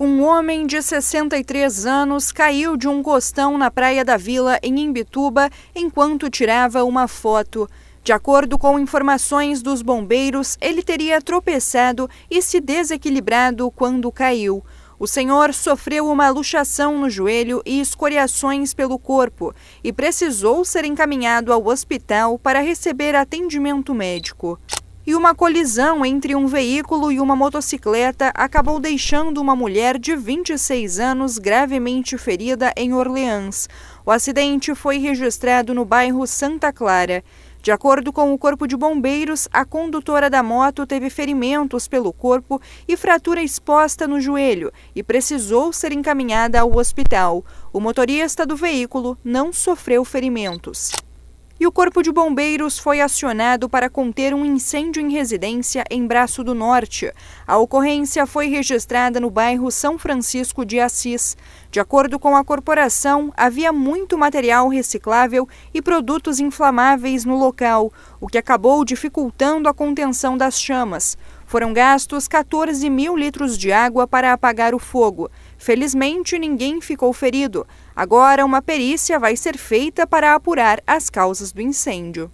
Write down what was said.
Um homem de 63 anos caiu de um costão na Praia da Vila, em Imbituba, enquanto tirava uma foto. De acordo com informações dos bombeiros, ele teria tropeçado e se desequilibrado quando caiu. O senhor sofreu uma luxação no joelho e escoriações pelo corpo e precisou ser encaminhado ao hospital para receber atendimento médico e uma colisão entre um veículo e uma motocicleta acabou deixando uma mulher de 26 anos gravemente ferida em Orleans. O acidente foi registrado no bairro Santa Clara. De acordo com o Corpo de Bombeiros, a condutora da moto teve ferimentos pelo corpo e fratura exposta no joelho e precisou ser encaminhada ao hospital. O motorista do veículo não sofreu ferimentos e o Corpo de Bombeiros foi acionado para conter um incêndio em residência em Braço do Norte. A ocorrência foi registrada no bairro São Francisco de Assis. De acordo com a corporação, havia muito material reciclável e produtos inflamáveis no local, o que acabou dificultando a contenção das chamas. Foram gastos 14 mil litros de água para apagar o fogo. Felizmente, ninguém ficou ferido. Agora, uma perícia vai ser feita para apurar as causas do incêndio.